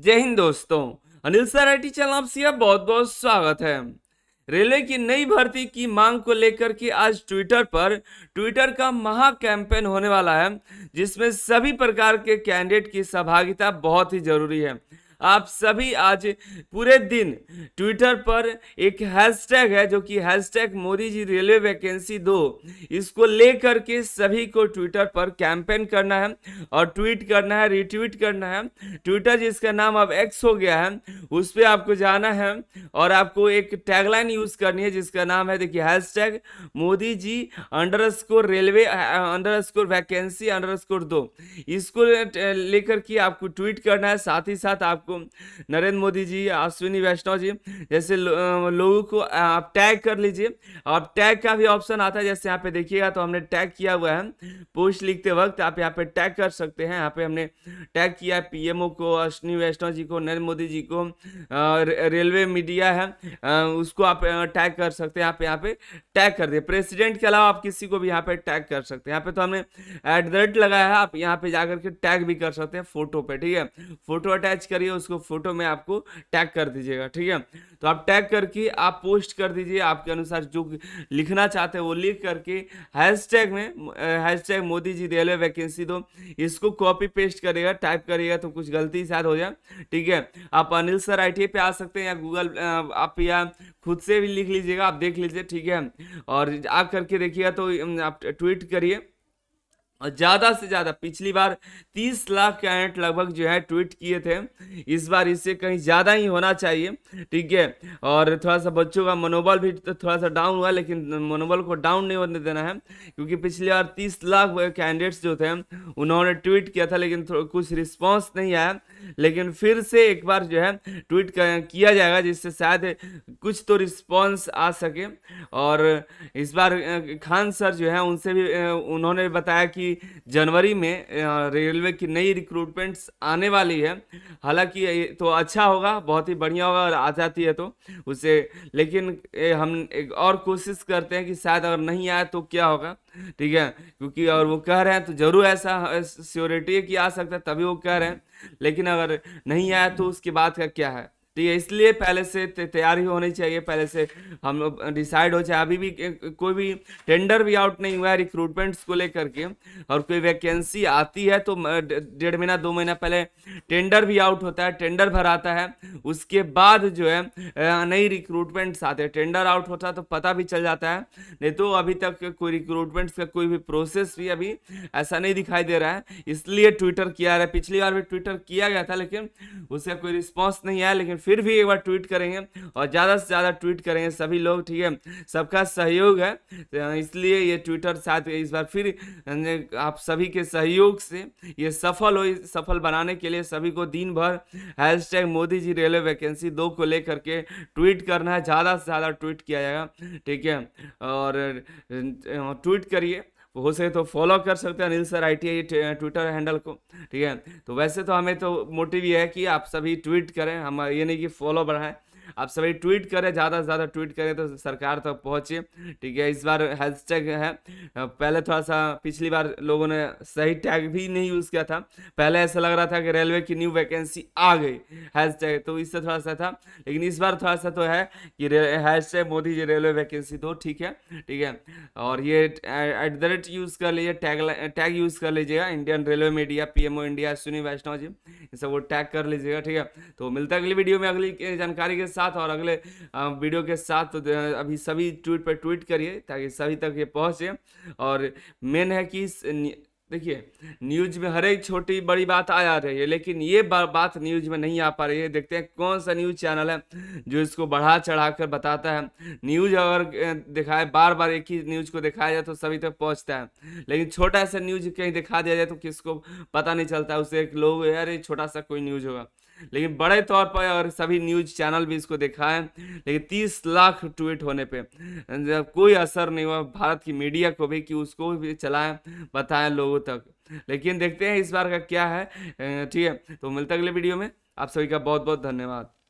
जय हिंद दोस्तों Anil sir I T channel आप सिया बहुत बहुत स्वागत है रेलवे की नई भर्ती की मांग को लेकर के आज ट्विटर पर ट्विटर का महा कैंपेन होने वाला है जिसमें सभी प्रकार के कैंडिडेट की सहभागिता बहुत ही जरूरी है आप सभी आज पूरे दिन ट्विटर पर एक हैशटैग है जो कि hashtag Modi ji railway vacancy दो इसको लेकर के सभी को ट्विटर पर कैंपेन करना है और ट्वीट करना है रिट्वीट करना है ट्विटर जिसका नाम अब एक्स हो गया है उस पर आपको जाना है और आपको एक टैगलाइन यूज़ करनी है जिसका नाम है देखिए hashtag Modi ji underscore railway underscore vacancy underscore दो इसको लेकर के आपको ट्वीट करना है साथ ही साथ आपको आपको नरेंद्र मोदी जी अश्विनी वैष्णव जी जैसे लो, लोगों को आप टैग कर लीजिए आप टैग का भी ऑप्शन आता है जैसे यहाँ पे देखिएगा तो हमने टैग किया हुआ है पोस्ट लिखते वक्त आप यहाँ पे टैग कर सकते हैं यहाँ पे हमने टैग किया है पी को अश्विनी वैष्णव जी को नरेंद्र मोदी जी को रेलवे मीडिया है उसको आप टैग कर सकते हैं यहाँ पे यहाँ पे टैग कर दिए प्रेसिडेंट के अलावा आप किसी को भी यहाँ पे टैग कर सकते हैं यहाँ पे तो हमने एट लगाया है आप यहाँ पे जाकर के टैग भी कर सकते हैं फोटो पे ठीक है फोटो अटैच करिए उसको फोटो में आपको टैग कर दीजिएगा ठीक है तो आप टैग करके आप पोस्ट कर दीजिए आपके अनुसार जो लिखना चाहते हैं वो लिख करके हैशटैग में hashtag Modi ji railway vacancy दो इसको कॉपी पेस्ट करेगा टाइप करेगा तो कुछ गलती शायद हो जाए ठीक है आप अनिल सर आई पे आ सकते हैं या गूगल आप या खुद से भी लिख लीजिएगा आप देख लीजिए ठीक है और आप करके देखिएगा तो आप ट्वीट करिए और ज़्यादा से ज़्यादा पिछली बार 30 लाख के लगभग जो है ट्वीट किए थे इस बार इससे कहीं ज़्यादा ही होना चाहिए ठीक है और थोड़ा सा बच्चों का मनोबल भी तो थोड़ा सा डाउन हुआ लेकिन मनोबल को डाउन नहीं होने देना है क्योंकि पिछली बार 30 लाख कैंडिडेट्स जो थे उन्होंने ट्वीट किया था लेकिन कुछ रिस्पॉन्स नहीं आया लेकिन फिर से एक बार जो है ट्वीट किया जाएगा जिससे शायद कुछ तो रिस्पॉन्स आ सके और इस बार खान सर जो है उनसे भी उन्होंने बताया कि जनवरी में रेलवे की नई रिक्रूटमेंट्स आने वाली है हालांकि तो अच्छा होगा बहुत ही बढ़िया होगा और आ जाती है तो उसे लेकिन हम एक और कोशिश करते हैं कि शायद अगर नहीं आए तो क्या होगा ठीक है क्योंकि और वो कह रहे हैं तो जरूर ऐसा श्योरिटी है कि आ सकता है तभी वो कह रहे हैं लेकिन अगर नहीं आया तो उसके बाद का क्या है तो ये इसलिए पहले से तैयारी होनी चाहिए पहले से हम लोग डिसाइड हो चाहे अभी भी कोई भी टेंडर भी आउट नहीं हुआ है रिक्रूटमेंट्स को लेकर के और कोई वैकेंसी आती है तो डेढ़ महीना दो महीना पहले टेंडर भी आउट होता है टेंडर भराता है उसके बाद जो है नई रिक्रूटमेंट्स आते हैं टेंडर आउट होता है तो पता भी चल जाता है नहीं तो अभी तक कोई रिक्रूटमेंट्स का कोई भी प्रोसेस भी अभी ऐसा नहीं दिखाई दे रहा है इसलिए ट्विटर किया रहा है पिछली बार भी ट्विटर किया गया था लेकिन उसका कोई रिस्पॉन्स नहीं आया लेकिन फिर भी एक बार ट्वीट करेंगे और ज़्यादा से ज़्यादा ट्वीट करेंगे सभी लोग ठीक है सबका सहयोग है तो इसलिए ये ट्विटर साथ इस बार फिर आप सभी के सहयोग से ये सफल हो सफल बनाने के लिए सभी को दिन भर hashtag Modi ji railway vacancy दो को लेकर के ट्वीट करना है ज़्यादा से ज़्यादा ट्वीट किया जाएगा ठीक है और ट्वीट करिए हो सके तो फॉलो कर सकते हैं Anil sir I T Twitter handle को ठीक है तो वैसे तो हमें तो मोटिव ये है कि आप सभी ट्वीट करें हम ये नहीं कि फॉलो बढ़ाएं आप सभी ट्वीट करें ज़्यादा से ज़्यादा ट्वीट करें तो सरकार तक तो पहुँचे ठीक है इस बार हैशटैग है पहले थोड़ा सा पिछली बार लोगों ने सही टैग भी नहीं यूज़ किया था पहले ऐसा लग रहा था कि रेलवे की न्यू वैकेंसी आ गई हैशटैग तो इससे थोड़ा सा था लेकिन इस बार थोड़ा सा तो है कि hashtag Modi ji railway vacancy दो ठीक है ठीक है और ये एट द रेट यूज़ कर लीजिए टैग टैग यूज़ कर लीजिएगा इंडियन रेलवे मीडिया ओ इंडिया सुनी वैष्णव जी सब वो टैग कर लीजिएगा ठीक है तो मिलता है अगली वीडियो में अगली जानकारी के साथ और अगले वीडियो के साथ तो अभी सभी ट्वीट पर ट्वीट करिए ताकि सभी तक ये पहुँचे और मेन है कि देखिए न्यूज में हर एक छोटी बड़ी बात आ जा रही है लेकिन ये बा, बात न्यूज में नहीं आ पा रही है देखते हैं कौन सा न्यूज चैनल है जो इसको बढ़ा चढ़ा कर बताता है न्यूज अगर दिखाए बार बार एक ही न्यूज को दिखाया जाए तो सभी तक पहुंचता है लेकिन छोटा सा न्यूज कहीं दिखा दिया जाए तो किसको पता नहीं चलता उसे एक लोग यार छोटा सा कोई न्यूज होगा लेकिन बड़े तौर पर और सभी न्यूज चैनल भी इसको दिखाए लेकिन तीस लाख ट्वीट होने पे जब कोई असर नहीं हुआ भारत की मीडिया को भी कि उसको भी चलाएं बताएं लोगों तक लेकिन देखते हैं इस बार का क्या है ठीक है तो मिलता अगले वीडियो में आप सभी का बहुत बहुत धन्यवाद